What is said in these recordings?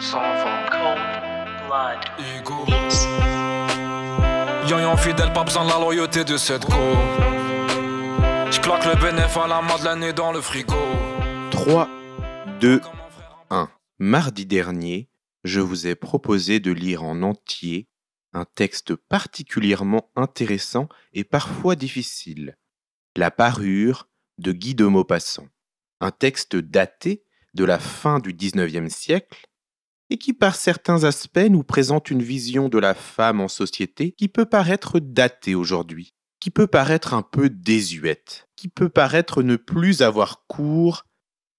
sans fidèle, pas besoin la loyauté de cette J'claque le bénéfice à la l'année dans le frigo. 3, 2, 1. Mardi dernier, je vous ai proposé de lire en entier un texte particulièrement intéressant et parfois difficile. La parure de Guy de Maupassant. Un texte daté de la fin du XIXe siècle et qui par certains aspects nous présente une vision de la femme en société qui peut paraître datée aujourd'hui, qui peut paraître un peu désuète, qui peut paraître ne plus avoir cours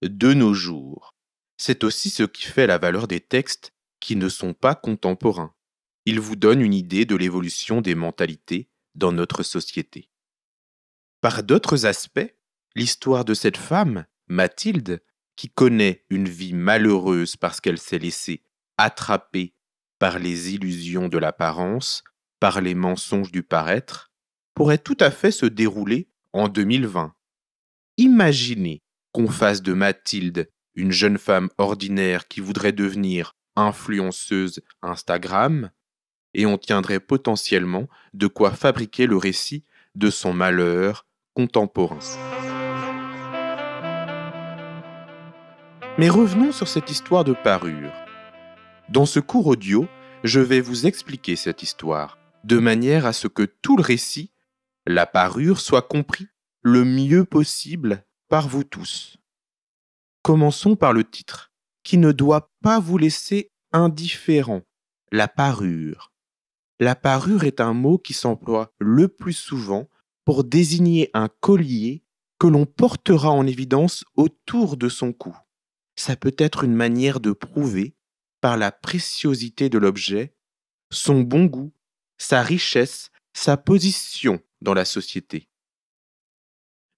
de nos jours. C'est aussi ce qui fait la valeur des textes qui ne sont pas contemporains. Ils vous donnent une idée de l'évolution des mentalités dans notre société. Par d'autres aspects, l'histoire de cette femme, Mathilde, qui connaît une vie malheureuse parce qu'elle s'est laissée attraper par les illusions de l'apparence, par les mensonges du paraître, pourrait tout à fait se dérouler en 2020. Imaginez qu'on fasse de Mathilde une jeune femme ordinaire qui voudrait devenir influenceuse Instagram, et on tiendrait potentiellement de quoi fabriquer le récit de son malheur contemporain. Mais revenons sur cette histoire de parure. Dans ce cours audio, je vais vous expliquer cette histoire, de manière à ce que tout le récit, la parure, soit compris le mieux possible par vous tous. Commençons par le titre, qui ne doit pas vous laisser indifférent, la parure. La parure est un mot qui s'emploie le plus souvent pour désigner un collier que l'on portera en évidence autour de son cou ça peut être une manière de prouver, par la préciosité de l'objet, son bon goût, sa richesse, sa position dans la société.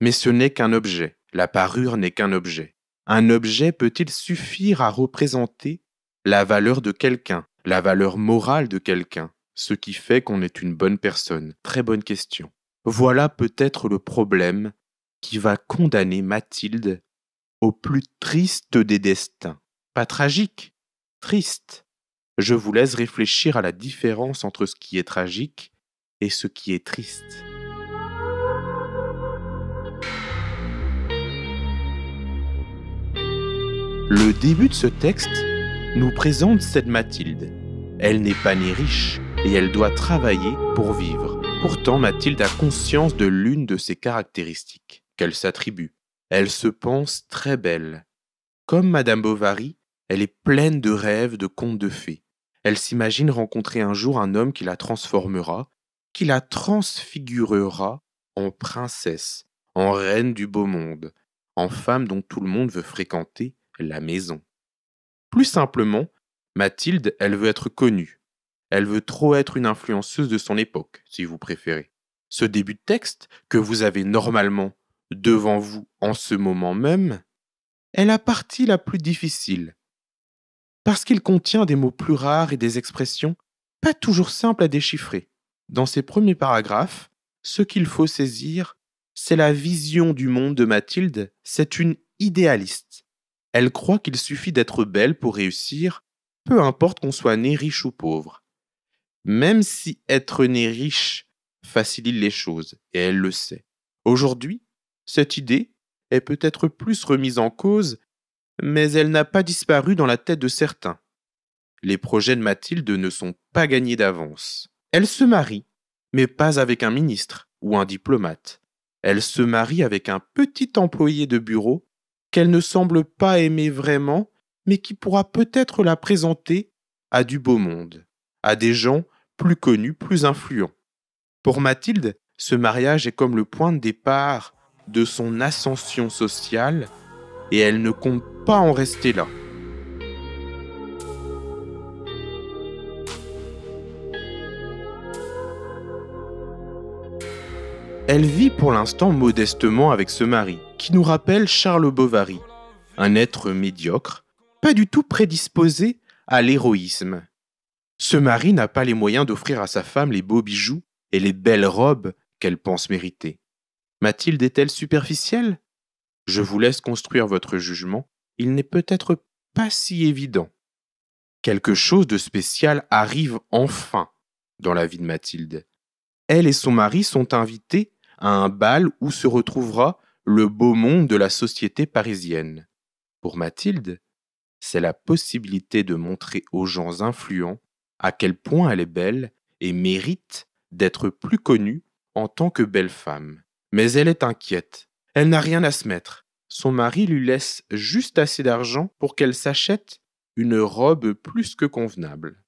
Mais ce n'est qu'un objet, la parure n'est qu'un objet. Un objet peut-il suffire à représenter la valeur de quelqu'un, la valeur morale de quelqu'un, ce qui fait qu'on est une bonne personne Très bonne question. Voilà peut-être le problème qui va condamner Mathilde au plus triste des destins. Pas tragique, triste. Je vous laisse réfléchir à la différence entre ce qui est tragique et ce qui est triste. Le début de ce texte nous présente cette Mathilde. Elle n'est pas ni riche et elle doit travailler pour vivre. Pourtant, Mathilde a conscience de l'une de ses caractéristiques qu'elle s'attribue, elle se pense très belle. Comme Madame Bovary, elle est pleine de rêves, de contes de fées. Elle s'imagine rencontrer un jour un homme qui la transformera, qui la transfigurera en princesse, en reine du beau monde, en femme dont tout le monde veut fréquenter la maison. Plus simplement, Mathilde, elle veut être connue. Elle veut trop être une influenceuse de son époque, si vous préférez. Ce début de texte, que vous avez normalement devant vous en ce moment même est la partie la plus difficile, parce qu'il contient des mots plus rares et des expressions pas toujours simples à déchiffrer. Dans ses premiers paragraphes, ce qu'il faut saisir, c'est la vision du monde de Mathilde, c'est une idéaliste. Elle croit qu'il suffit d'être belle pour réussir, peu importe qu'on soit né riche ou pauvre. Même si être né riche facilite les choses, et elle le sait. Aujourd'hui, cette idée est peut-être plus remise en cause, mais elle n'a pas disparu dans la tête de certains. Les projets de Mathilde ne sont pas gagnés d'avance. Elle se marie, mais pas avec un ministre ou un diplomate. Elle se marie avec un petit employé de bureau qu'elle ne semble pas aimer vraiment, mais qui pourra peut-être la présenter à du beau monde, à des gens plus connus, plus influents. Pour Mathilde, ce mariage est comme le point de départ de son ascension sociale et elle ne compte pas en rester là. Elle vit pour l'instant modestement avec ce mari, qui nous rappelle Charles Bovary, un être médiocre, pas du tout prédisposé à l'héroïsme. Ce mari n'a pas les moyens d'offrir à sa femme les beaux bijoux et les belles robes qu'elle pense mériter. Mathilde est-elle superficielle Je vous laisse construire votre jugement, il n'est peut-être pas si évident. Quelque chose de spécial arrive enfin dans la vie de Mathilde. Elle et son mari sont invités à un bal où se retrouvera le beau monde de la société parisienne. Pour Mathilde, c'est la possibilité de montrer aux gens influents à quel point elle est belle et mérite d'être plus connue en tant que belle femme. Mais elle est inquiète. Elle n'a rien à se mettre. Son mari lui laisse juste assez d'argent pour qu'elle s'achète une robe plus que convenable.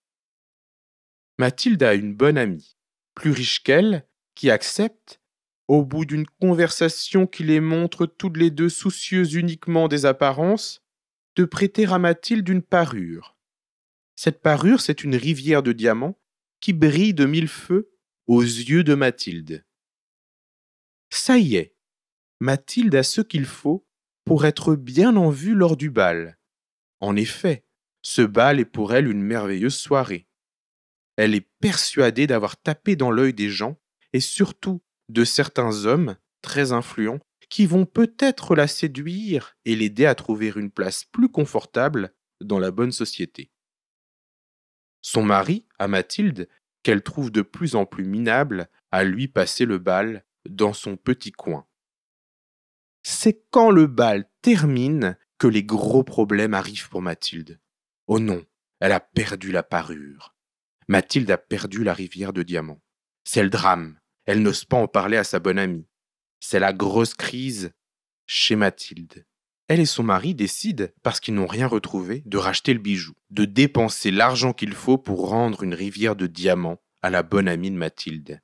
Mathilde a une bonne amie, plus riche qu'elle, qui accepte, au bout d'une conversation qui les montre toutes les deux soucieuses uniquement des apparences, de prêter à Mathilde une parure. Cette parure, c'est une rivière de diamants qui brille de mille feux aux yeux de Mathilde. Ça y est. Mathilde a ce qu'il faut pour être bien en vue lors du bal. En effet, ce bal est pour elle une merveilleuse soirée. Elle est persuadée d'avoir tapé dans l'œil des gens, et surtout de certains hommes très influents, qui vont peut-être la séduire et l'aider à trouver une place plus confortable dans la bonne société. Son mari, à Mathilde, qu'elle trouve de plus en plus minable, a lui passé le bal dans son petit coin. C'est quand le bal termine que les gros problèmes arrivent pour Mathilde. Oh non, elle a perdu la parure. Mathilde a perdu la rivière de diamants. C'est le drame. Elle n'ose pas en parler à sa bonne amie. C'est la grosse crise chez Mathilde. Elle et son mari décident, parce qu'ils n'ont rien retrouvé, de racheter le bijou, de dépenser l'argent qu'il faut pour rendre une rivière de diamants à la bonne amie de Mathilde.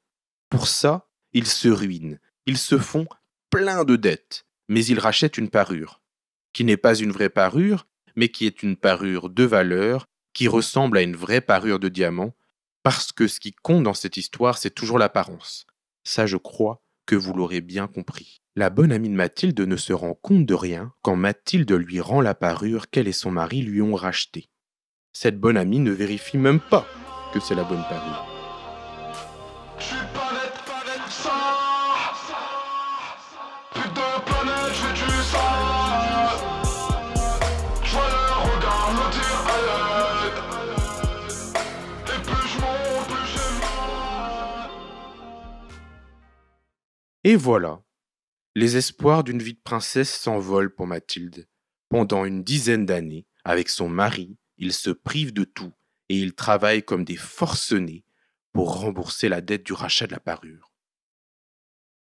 Pour ça, ils se ruinent, ils se font plein de dettes, mais ils rachètent une parure, qui n'est pas une vraie parure, mais qui est une parure de valeur, qui ressemble à une vraie parure de diamant, parce que ce qui compte dans cette histoire, c'est toujours l'apparence. Ça, je crois que vous l'aurez bien compris. La bonne amie de Mathilde ne se rend compte de rien quand Mathilde lui rend la parure qu'elle et son mari lui ont rachetée. Cette bonne amie ne vérifie même pas que c'est la bonne parure. Et voilà. Les espoirs d'une vie de princesse s'envolent pour Mathilde. Pendant une dizaine d'années, avec son mari, ils se privent de tout et ils travaillent comme des forcenés pour rembourser la dette du rachat de la parure.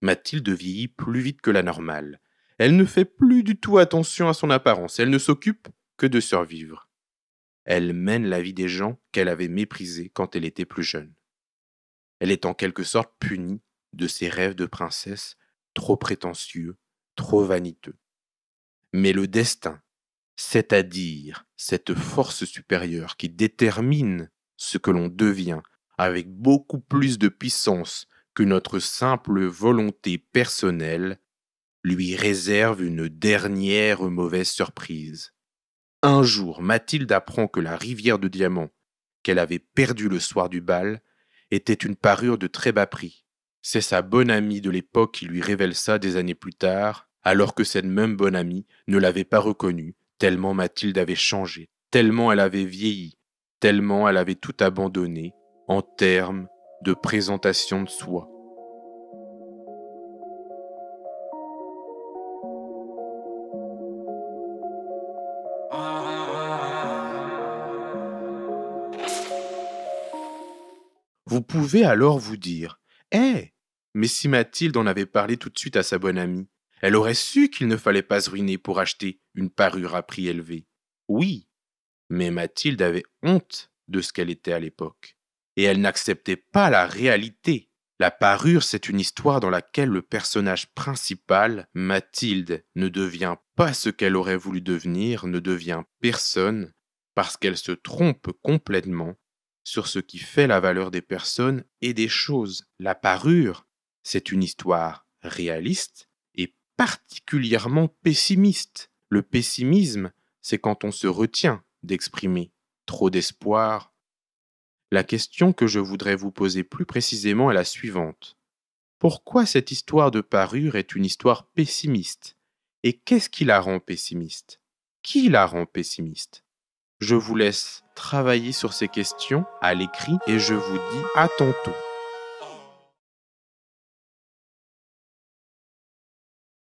Mathilde vieillit plus vite que la normale. Elle ne fait plus du tout attention à son apparence, elle ne s'occupe que de survivre. Elle mène la vie des gens qu'elle avait méprisés quand elle était plus jeune. Elle est en quelque sorte punie de ses rêves de princesse trop prétentieux, trop vaniteux. Mais le destin, c'est-à-dire cette force supérieure qui détermine ce que l'on devient avec beaucoup plus de puissance que notre simple volonté personnelle, lui réserve une dernière mauvaise surprise. Un jour, Mathilde apprend que la rivière de diamants qu'elle avait perdue le soir du bal était une parure de très bas prix, c'est sa bonne amie de l'époque qui lui révèle ça des années plus tard, alors que cette même bonne amie ne l'avait pas reconnue, tellement Mathilde avait changé, tellement elle avait vieilli, tellement elle avait tout abandonné en termes de présentation de soi. Vous pouvez alors vous dire Eh, mais si Mathilde en avait parlé tout de suite à sa bonne amie, elle aurait su qu'il ne fallait pas se ruiner pour acheter une parure à prix élevé. Oui, mais Mathilde avait honte de ce qu'elle était à l'époque, et elle n'acceptait pas la réalité. La parure, c'est une histoire dans laquelle le personnage principal, Mathilde, ne devient pas ce qu'elle aurait voulu devenir, ne devient personne, parce qu'elle se trompe complètement sur ce qui fait la valeur des personnes et des choses. La parure, c'est une histoire réaliste et particulièrement pessimiste. Le pessimisme, c'est quand on se retient d'exprimer trop d'espoir. La question que je voudrais vous poser plus précisément est la suivante. Pourquoi cette histoire de parure est une histoire pessimiste Et qu'est-ce qui la rend pessimiste Qui la rend pessimiste Je vous laisse travailler sur ces questions à l'écrit et je vous dis à tantôt.